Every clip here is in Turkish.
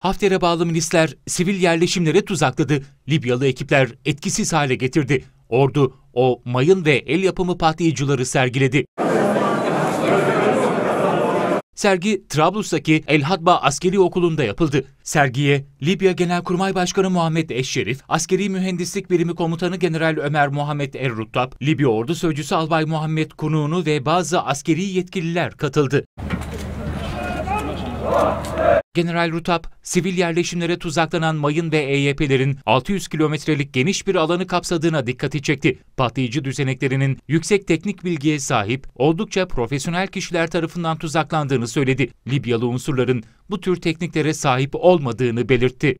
Hafter'e bağlı milisler sivil yerleşimlere tuzakladı. Libyalı ekipler etkisiz hale getirdi. Ordu o mayın ve el yapımı patlayıcıları sergiledi. Sergi Trablus'taki El Hadba Askeri Okulu'nda yapıldı. Sergiye Libya Genelkurmay Başkanı Muhammed Eşşerif, Askeri Mühendislik Birimi Komutanı General Ömer Muhammed Erruttab, Libya Ordu Sözcüsü Albay Muhammed Kununu ve bazı askeri yetkililer katıldı. General Rutap, sivil yerleşimlere tuzaklanan mayın ve EYP'lerin 600 kilometrelik geniş bir alanı kapsadığına dikkati çekti. Patlayıcı düzeneklerinin yüksek teknik bilgiye sahip, oldukça profesyonel kişiler tarafından tuzaklandığını söyledi. Libyalı unsurların bu tür tekniklere sahip olmadığını belirtti.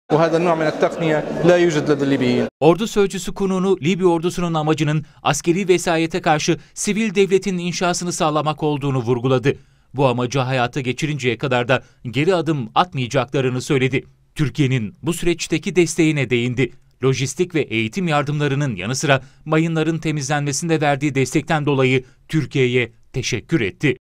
Ordu sözcüsü Kunun'u Libya ordusunun amacının askeri vesayete karşı sivil devletin inşasını sağlamak olduğunu vurguladı. Bu amacı hayata geçirinceye kadar da geri adım atmayacaklarını söyledi. Türkiye'nin bu süreçteki desteğine değindi. Lojistik ve eğitim yardımlarının yanı sıra mayınların temizlenmesinde verdiği destekten dolayı Türkiye'ye teşekkür etti.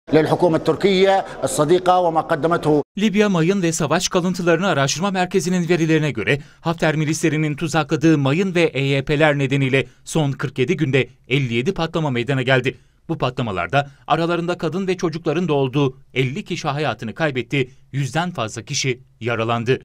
Libya mayın ve savaş kalıntılarını araştırma merkezinin verilerine göre Hafter milislerinin tuzakladığı mayın ve EYP'ler nedeniyle son 47 günde 57 patlama meydana geldi. Bu patlamalarda aralarında kadın ve çocukların da olduğu 50 kişi hayatını kaybetti, yüzden fazla kişi yaralandı.